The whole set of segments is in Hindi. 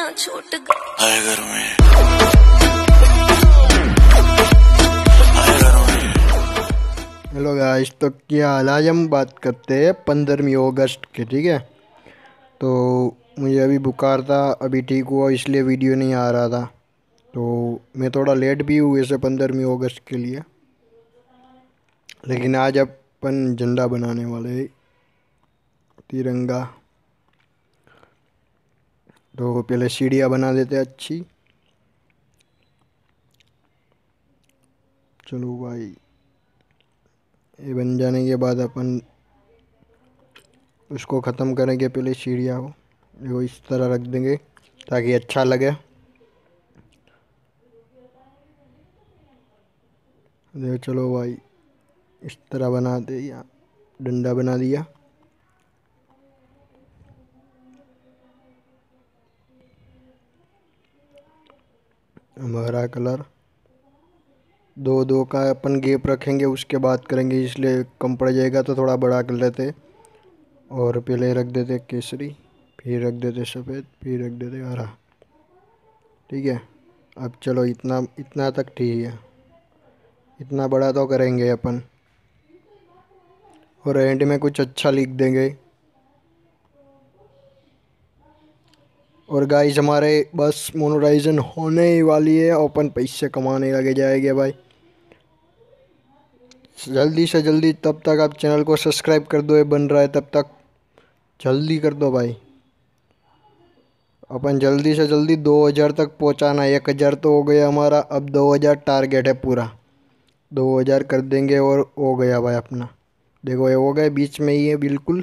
ना छूट गए हेलो गाइस तो क्या हाल आज हम बात करते हैं पंद्रहवीं अगस्त के ठीक है तो मुझे अभी बुखार था अभी ठीक हुआ इसलिए वीडियो नहीं आ रहा था तो मैं थोड़ा लेट भी हुए से पंद्रहवीं अगस्त के लिए लेकिन आज अपन झंडा बनाने वाले तिरंगा तो पहले सीढ़ियाँ बना देते हैं अच्छी चलो भाई ये बन जाने के बाद अपन उसको ख़त्म करेंगे पहले सीढ़िया को देखो इस तरह रख देंगे ताकि अच्छा लगे देखो चलो भाई इस तरह बना दे डंडा बना दिया हमारा कलर दो दो का अपन गेप रखेंगे उसके बाद करेंगे इसलिए कम पड़ जाएगा तो थोड़ा बड़ा कर लेते और पहले रख देते केसरी फिर रख देते सफ़ेद फिर रख देते हरा ठीक है अब चलो इतना इतना तक ठीक है इतना बड़ा तो करेंगे अपन और एंड में कुछ अच्छा लिख देंगे और गाइज हमारे बस मोनोराइजन होने ही वाली है ओपन पैसे कमाने लगे जाएंगे भाई जल्दी से जल्दी तब तक आप चैनल को सब्सक्राइब कर दो ये बन रहा है तब तक जल्दी कर दो भाई अपन जल्दी से जल्दी 2000 तक पहुंचाना एक हज़ार तो हो गया हमारा अब 2000 टारगेट है पूरा 2000 कर देंगे और हो गया भाई अपना देखो ये हो गया बीच में ही है बिल्कुल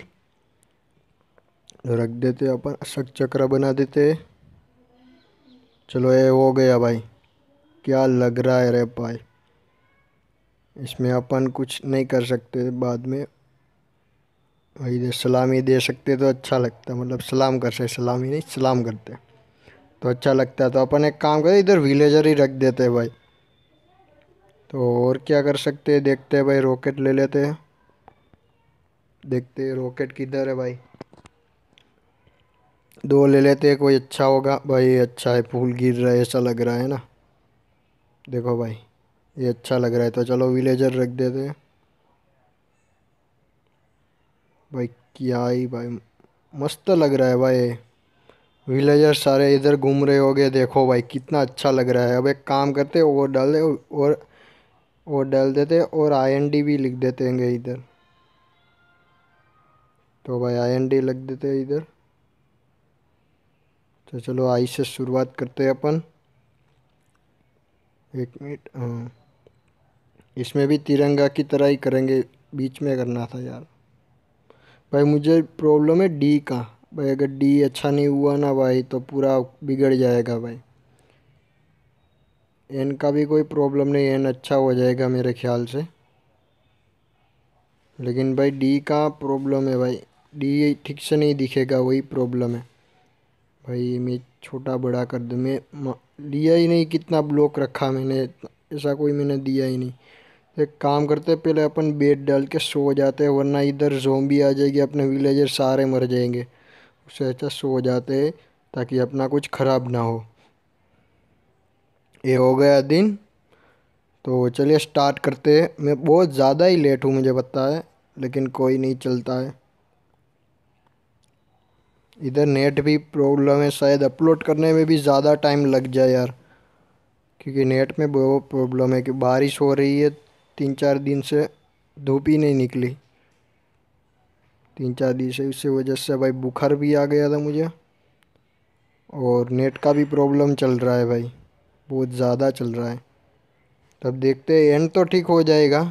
रख देते अपन अशक चक्र बना देते चलो ये हो गया भाई क्या लग रहा है रे भाई इसमें अपन कुछ नहीं कर सकते बाद में भाई दे सलामी दे सकते तो अच्छा लगता मतलब सलाम कर सकते सलामी नहीं सलाम करते तो अच्छा लगता है तो अपन एक काम करें इधर विलेजर ही रख देते हैं भाई तो और क्या कर सकते देखते हैं भाई रॉकेट ले लेते हैं देखते हैं रॉकेट किधर है भाई दो ले लेते कोई अच्छा होगा भाई अच्छा है फूल गिर रहा है ऐसा लग रहा है ना देखो भाई ये अच्छा लग रहा है तो चलो विलेजर रख देते हैं भाई क्या ही भाई मस्त लग रहा है भाई विलेजर सारे इधर घूम रहे होंगे देखो भाई कितना अच्छा लग रहा है अब एक काम करते वो डाल दे और वो डाल देते और आई भी लिख देते हैं इधर तो भाई आई लिख देते इधर तो चलो आई से शुरुआत करते हैं अपन एक मिनट हाँ इसमें भी तिरंगा की तरह ही करेंगे बीच में करना था यार भाई मुझे प्रॉब्लम है डी का भाई अगर डी अच्छा नहीं हुआ ना भाई तो पूरा बिगड़ जाएगा भाई एन का भी कोई प्रॉब्लम नहीं एन अच्छा हो जाएगा मेरे ख्याल से लेकिन भाई डी का प्रॉब्लम है भाई डी ठीक से नहीं दिखेगा वही प्रॉब्लम है भाई मैं छोटा बड़ा कर दूँ मैं लिया ही नहीं कितना ब्लॉक रखा मैंने ऐसा कोई मैंने दिया ही नहीं एक काम करते पहले अपन बेड डाल के सो जाते हैं वरना इधर जोम्बी आ जाएगी अपने विलेजर सारे मर जाएंगे उससे अच्छा सो जाते हैं ताकि अपना कुछ ख़राब ना हो ये हो गया दिन तो चलिए स्टार्ट करते हैं मैं बहुत ज़्यादा ही लेट हूँ मुझे पता है लेकिन कोई नहीं चलता है इधर नेट भी प्रॉब्लम है शायद अपलोड करने में भी ज़्यादा टाइम लग जाए यार क्योंकि नेट में बहुत प्रॉब्लम है कि बारिश हो रही है तीन चार दिन से धूप ही नहीं निकली तीन चार दिन से इसी वजह से भाई बुखार भी आ गया था मुझे और नेट का भी प्रॉब्लम चल रहा है भाई बहुत ज़्यादा चल रहा है तब देखते हैं एंड तो ठीक हो जाएगा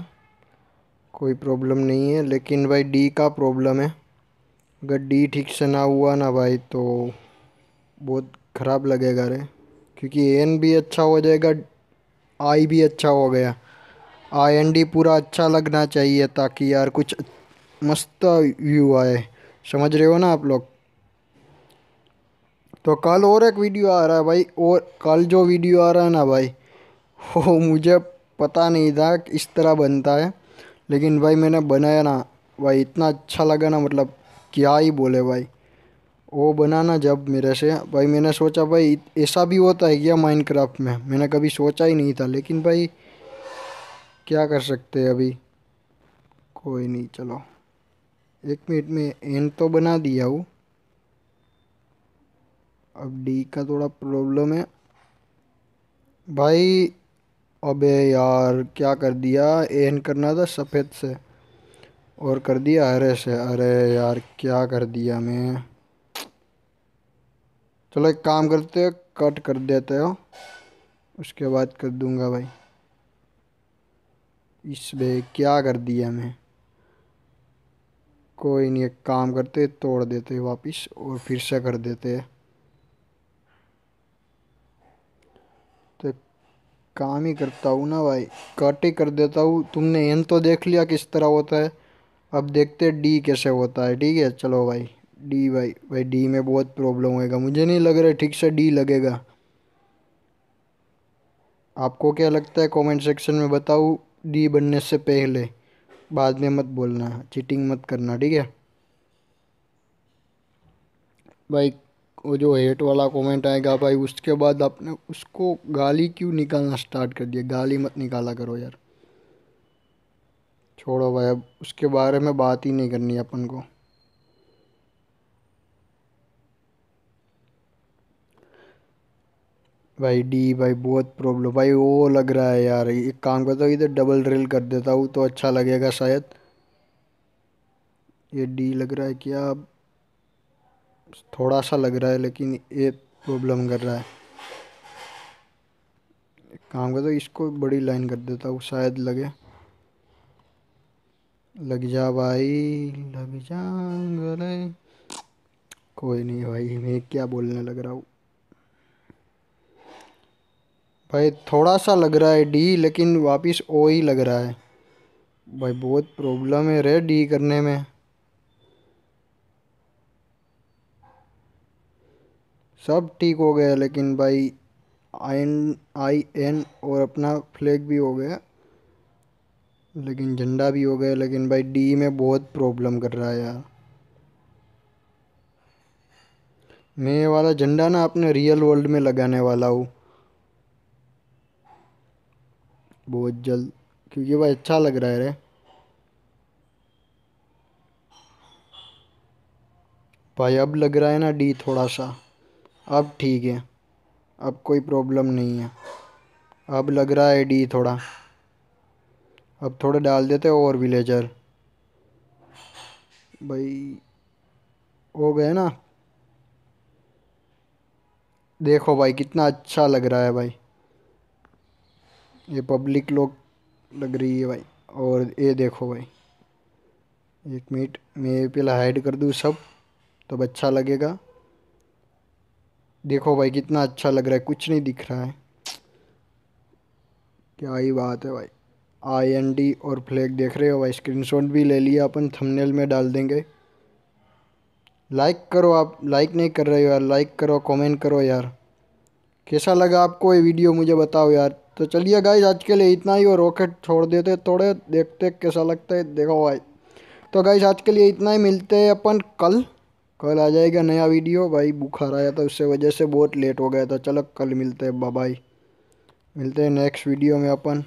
कोई प्रॉब्लम नहीं है लेकिन भाई डी का प्रॉब्लम है अगर डी ठीक से ना हुआ ना भाई तो बहुत ख़राब लगेगा रे क्योंकि एन भी अच्छा हो जाएगा आई भी अच्छा हो गया आई एन डी पूरा अच्छा लगना चाहिए ताकि यार कुछ मस्त व्यू आए समझ रहे हो ना आप लोग तो कल और एक वीडियो आ रहा है भाई और कल जो वीडियो आ रहा है ना भाई वो मुझे पता नहीं था इस तरह बनता है लेकिन भाई मैंने बनाया ना भाई इतना अच्छा लगा ना मतलब क्या ही बोले भाई वो बनाना जब मेरे से भाई मैंने सोचा भाई ऐसा भी होता है क्या माइनक्राफ्ट में मैंने कभी सोचा ही नहीं था लेकिन भाई क्या कर सकते हैं अभी कोई नहीं चलो एक मिनट में एंड तो बना दिया हूँ अब डी का थोड़ा प्रॉब्लम है भाई अबे यार क्या कर दिया एन करना था सफ़ेद से और कर दिया अरे से अरे यार क्या कर दिया मैं चलो एक काम करते हो कट कर देते हो उसके बाद कर दूंगा भाई इस बे क्या कर दिया मैं कोई नहीं एक काम करते तोड़ देते वापस और फिर से कर देते तो काम ही करता हूँ ना भाई कट ही कर देता हूँ तुमने एन तो देख लिया किस तरह होता है अब देखते हैं डी कैसे होता है ठीक है चलो भाई डी भाई भाई डी में बहुत प्रॉब्लम होएगा मुझे नहीं लग रहा ठीक से डी लगेगा आपको क्या लगता है कमेंट सेक्शन में बताओ डी बनने से पहले बाद में मत बोलना चीटिंग मत करना ठीक है भाई वो जो हेट वाला कमेंट आएगा भाई उसके बाद आपने उसको गाली क्यों निकालना स्टार्ट कर दिया गाली मत निकाला करो यार छोड़ो भाई अब उसके बारे में बात ही नहीं करनी अपन को भाई डी भाई बहुत प्रॉब्लम भाई वो लग रहा है यार एक काम करता हूँ इधर डबल ड्रिल कर देता हूँ तो अच्छा लगेगा शायद ये डी लग रहा है क्या थोड़ा सा लग रहा है लेकिन ये प्रॉब्लम कर रहा है एक काम करता हूँ इसको बड़ी लाइन कर देता हूँ शायद लगे लग जा भाई लग जा गले कोई नहीं भाई मैं क्या बोलने लग रहा हूँ भाई थोड़ा सा लग रहा है डी लेकिन वापस ओ ही लग रहा है भाई बहुत प्रॉब्लम है रे डी करने में सब ठीक हो गया लेकिन भाई आई एन आई एन और अपना फ्लैग भी हो गया लेकिन झंडा भी हो गया लेकिन भाई डी में बहुत प्रॉब्लम कर रहा है यार मैं ये वाला झंडा ना अपने रियल वर्ल्ड में लगाने वाला हूँ बहुत जल्द क्योंकि भाई अच्छा लग रहा है रे भाई अब लग रहा है ना डी थोड़ा सा अब ठीक है अब कोई प्रॉब्लम नहीं है अब लग रहा है डी थोड़ा अब थोड़े डाल देते और विलेजर भाई हो गए ना देखो भाई कितना अच्छा लग रहा है भाई ये पब्लिक लोग लग रही है भाई और ये देखो भाई एक मिनट मैं पहले हाइड कर दूँ सब तब अच्छा लगेगा देखो भाई कितना अच्छा लग रहा है कुछ नहीं दिख रहा है क्या ही बात है भाई आई और फ्लैग देख रहे हो भाई स्क्रीनशॉट भी ले लिया अपन थंबनेल में डाल देंगे लाइक करो आप लाइक नहीं कर रहे हो यार लाइक करो कमेंट करो यार कैसा लगा आपको ये वीडियो मुझे बताओ यार तो चलिए गाइज आज के लिए इतना ही और रॉकेट छोड़ देते थोड़े देखते कैसा लगता है देखो भाई तो गाइज आज के लिए इतना ही मिलते हैं अपन कल कल आ जाएगा नया वीडियो भाई बुखार आया था उससे वजह से बहुत लेट हो गया था चलो कल मिलते हैं बाबाई मिलते हैं नेक्स्ट वीडियो में अपन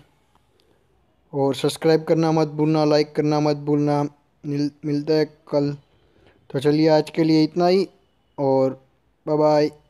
और सब्सक्राइब करना मत भूलना लाइक करना मत भूलना मिल मिलता है कल तो चलिए आज के लिए इतना ही और बाय बाय